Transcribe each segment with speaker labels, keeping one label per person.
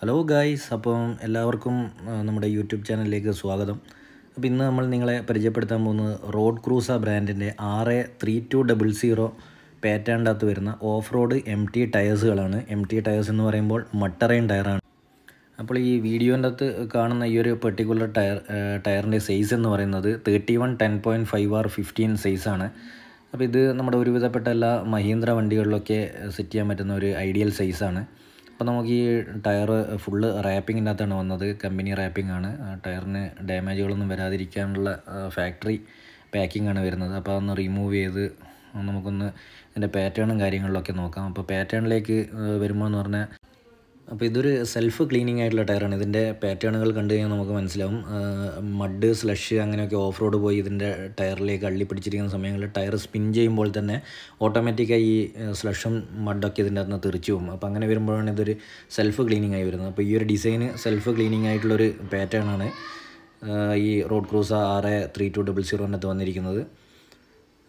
Speaker 1: hello guys അപ്പം എല്ലാവർക്കും നമ്മുടെ യൂട്യൂബ് ചാനലിലേക്ക് സ്വാഗതം അപ്പോൾ ഇന്ന് നമ്മൾ നിങ്ങളെ പരിചയപ്പെടുത്താൻ പോകുന്നത് റോഡ് ക്രൂസ ബ്രാൻഡിൻ്റെ ആറ് ത്രീ ടു ഡബിൾ സീറോ പാറ്റേണിനകത്ത് വരുന്ന ഓഫ് റോഡ് എം ടി ടയേഴ്സുകളാണ് എം ടി ടയേഴ്സ് എന്ന് പറയുമ്പോൾ മട്ടറൈൻ ടയറാണ് അപ്പോൾ ഈ വീഡിയോൻ്റെ അകത്ത് കാണുന്ന ഈ ഒരു പെർട്ടിക്കുലർ ടയർ ടയറിൻ്റെ സൈസ് എന്ന് പറയുന്നത് thirty one ten point five R fifteen സൈസാണ് അപ്പോൾ ഇത് നമ്മുടെ ഒരുവിധപ്പെട്ട എല്ലാ മഹീന്ദ്ര വണ്ടികളിലൊക്കെ സെറ്റ് ചെയ്യാൻ പറ്റുന്ന ഒരു ഐഡിയൽ സൈസാണ് അപ്പോൾ നമുക്ക് ഈ ടയർ ഫുള്ള് റാപ്പിങ്ങിൻ്റെ അകത്താണ് വന്നത് കമ്പനി റാപ്പിംഗ് ആണ് ടയറിന് ഡാമേജുകളൊന്നും വരാതിരിക്കാനുള്ള ഫാക്ടറി പാക്കിംഗ് ആണ് വരുന്നത് അപ്പോൾ അതൊന്ന് റിമൂവ് ചെയ്ത് നമുക്കൊന്ന് അതിൻ്റെ പാറ്റേണും കാര്യങ്ങളിലൊക്കെ നോക്കാം അപ്പോൾ പാറ്റേണിലേക്ക് വരുമ്പോൾ എന്ന് പറഞ്ഞാൽ അപ്പോൾ ഇതൊരു സെൽഫ് ക്ലീനിങ് ആയിട്ടുള്ള ടയറാണ് ഇതിൻ്റെ പാറ്റേണുകൾ കണ്ടു കഴിഞ്ഞാൽ നമുക്ക് മനസ്സിലാവും മഡ് സ്ലഷ് അങ്ങനെയൊക്കെ ഓഫ് റോഡ് പോയി ഇതിൻ്റെ ടയറിലേക്ക് അള്ളി പിടിച്ചിരിക്കുന്ന സമയങ്ങളിൽ ടയർ സ്പിൻ ചെയ്യുമ്പോൾ തന്നെ ഓട്ടോമാറ്റിക്കായി ഈ സ്ലഷും മഡൊക്കെ ഇതിൻ്റെ അകത്ത് തെറിച്ചു പോകും അപ്പോൾ അങ്ങനെ വരുമ്പോഴാണ് ഇതൊരു സെൽഫ് ക്ലീനിങ് ആയി വരുന്നത് അപ്പോൾ ഈ ഒരു ഡിസൈന് സെൽഫ് ക്ലീനിങ് ആയിട്ടുള്ളൊരു പാറ്റേണാണ് ഈ റോഡ് ക്രൂസ ആറ് ത്രീ ടു ഡബിൾ സീറോനകത്ത് വന്നിരിക്കുന്നത്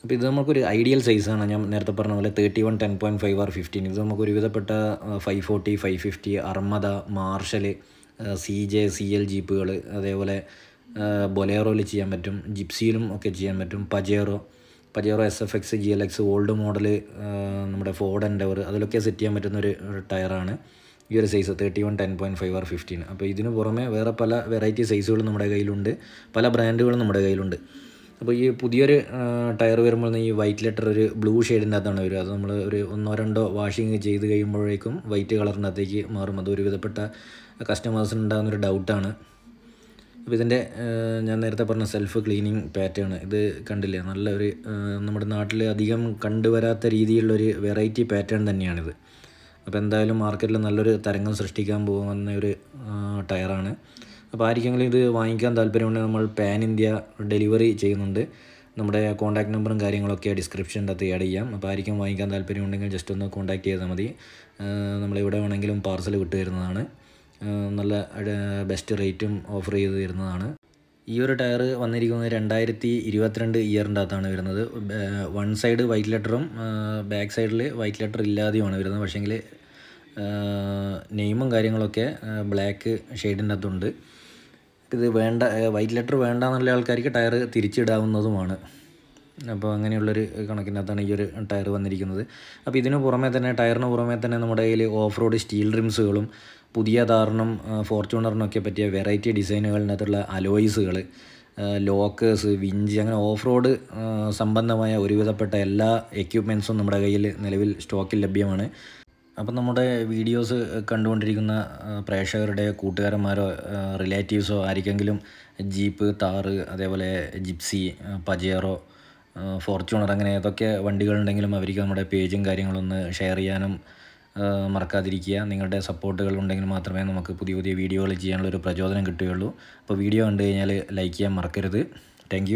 Speaker 1: അപ്പോൾ ഇത് നമുക്കൊരു ഐഡിയൽ സൈസാണ് ഞാൻ നേരത്തെ പറഞ്ഞ പോലെ thirty one ten point five R fifteen ഇത് നമുക്ക് ഒരുവിധപ്പെട്ട five forty five fifty Armada Marshal C J C L ജീപ്പുകൾ അതേപോലെ ബൊലേറോയിൽ ചെയ്യാൻ പറ്റും ജിപ്സിയിലും ഒക്കെ ചെയ്യാൻ പറ്റും Pajero Pajero S F X G L X old model നമ്മുടെ ഫോർഡ് എൻഡവർ അതിലൊക്കെ സെറ്റ് ചെയ്യാൻ പറ്റുന്ന ഒരു ടയറാണ് ഈ ഒരു size thirty one ten point five R fifteen അപ്പോൾ ഇതിന് പുറമെ വേറെ പല വെറൈറ്റി സൈസുകളും നമ്മുടെ കയ്യിലുണ്ട് പല ബ്രാൻഡുകളും നമ്മുടെ കയ്യിലുണ്ട് അപ്പോൾ ഈ പുതിയൊരു ടയർ വരുമ്പോൾ ഈ വൈറ്റ് ലെറ്റർ ഒരു ബ്ലൂ ഷെയ്ഡിൻ്റെ അകത്താണ് വരിക അത് നമ്മൾ ഒരു ഒന്നോ രണ്ടോ വാഷിങ് ചെയ്ത് കഴിയുമ്പോഴേക്കും വൈറ്റ് കളറിൻ്റെ അകത്തേക്ക് മാറും അത് ഒരുവിധപ്പെട്ട കസ്റ്റമേഴ്സിന് ഒരു ഡൗട്ടാണ് അപ്പോൾ ഇതിൻ്റെ ഞാൻ നേരത്തെ പറഞ്ഞ സെൽഫ് ക്ലീനിങ് പാറ്റേൺ ഇത് കണ്ടില്ലേ നല്ലൊരു നമ്മുടെ നാട്ടിൽ അധികം കണ്ടുവരാത്ത രീതിയിലുള്ളൊരു വെറൈറ്റി പാറ്റേൺ തന്നെയാണിത് അപ്പോൾ എന്തായാലും മാർക്കറ്റിൽ നല്ലൊരു തരംഗം സൃഷ്ടിക്കാൻ പോകുന്ന ഒരു ടയറാണ് അപ്പോൾ ആയിരിക്കെങ്കിലും ഇത് വാങ്ങിക്കാൻ താല്പര്യമുണ്ടെങ്കിൽ നമ്മൾ പാൻ ഇന്ത്യ ഡെലിവറി ചെയ്യുന്നുണ്ട് നമ്മുടെ കോൺടാക്ട് നമ്പറും കാര്യങ്ങളൊക്കെ ഡിസ്ക്രിപ്ഷൻ്റെ അകത്ത് ആഡ് ചെയ്യാം അപ്പോൾ ആയിരിക്കും വാങ്ങിക്കാൻ താല്പര്യമുണ്ടെങ്കിൽ ജസ്റ്റ് ഒന്ന് കോൺടാക്ട് ചെയ്താൽ മതി ഇവിടെ വേണമെങ്കിലും പാർസൽ വിട്ടു വരുന്നതാണ് നല്ല ബെസ്റ്റ് റേറ്റും ഓഫർ ചെയ്ത് തരുന്നതാണ് ഈ ഒരു ടയർ വന്നിരിക്കുന്നത് രണ്ടായിരത്തി ഇരുപത്തിരണ്ട് ഇയറിൻ്റെ അകത്താണ് വരുന്നത് വൺ സൈഡ് വൈറ്റ് ലെറ്ററും ബാക്ക് സൈഡിൽ വൈറ്റ് ലെറ്റർ ഇല്ലാതെയുമാണ് വരുന്നത് പക്ഷേങ്കിൽ നെയിമും കാര്യങ്ങളൊക്കെ ബ്ലാക്ക് അകത്തുണ്ട് ഇത് വേണ്ട വൈറ്റ് ലെറ്റർ വേണ്ട എന്നുള്ള ആൾക്കാർക്ക് ടയർ തിരിച്ചിടാവുന്നതുമാണ് അപ്പോൾ അങ്ങനെയുള്ളൊരു കണക്കിനകത്താണ് ഈ ഒരു ടയർ വന്നിരിക്കുന്നത് അപ്പോൾ ഇതിന് പുറമേ തന്നെ ടയറിന് പുറമേ തന്നെ നമ്മുടെ കയ്യിൽ ഓഫ് റോഡ് സ്റ്റീൽ റിംസുകളും പുതിയ ധാരണം ഫോർച്യൂണറിനൊക്കെ പറ്റിയ വെറൈറ്റി ഡിസൈനുകളിനകത്തുള്ള അലോയ്സുകൾ ലോക്കേഴ്സ് വിഞ്ച് അങ്ങനെ ഓഫ് റോഡ് സംബന്ധമായ ഒരുവിധപ്പെട്ട എല്ലാ എക്യുപ്മെൻസും നമ്മുടെ കയ്യിൽ നിലവിൽ സ്റ്റോക്കിൽ ലഭ്യമാണ് അപ്പം നമ്മുടെ വീഡിയോസ് കണ്ടുകൊണ്ടിരിക്കുന്ന പ്രേക്ഷകരുടെ കൂട്ടുകാരന്മാരോ റിലേറ്റീവ്സോ ആർക്കെങ്കിലും ജീപ്പ് താറ് അതേപോലെ ജിപ്സി പജേറോ ഫോർച്യൂണർ അങ്ങനെ ഏതൊക്കെ വണ്ടികളുണ്ടെങ്കിലും അവർക്ക് നമ്മുടെ പേജും കാര്യങ്ങളൊന്ന് ഷെയർ ചെയ്യാനും മറക്കാതിരിക്കുക നിങ്ങളുടെ സപ്പോർട്ടുകൾ ഉണ്ടെങ്കിൽ മാത്രമേ നമുക്ക് പുതിയ പുതിയ വീഡിയോകൾ ചെയ്യാനുള്ള ഒരു പ്രചോദനം കിട്ടുകയുള്ളൂ അപ്പോൾ വീഡിയോ കണ്ടു കഴിഞ്ഞാൽ ലൈക്ക് ചെയ്യാൻ മറക്കരുത് താങ്ക്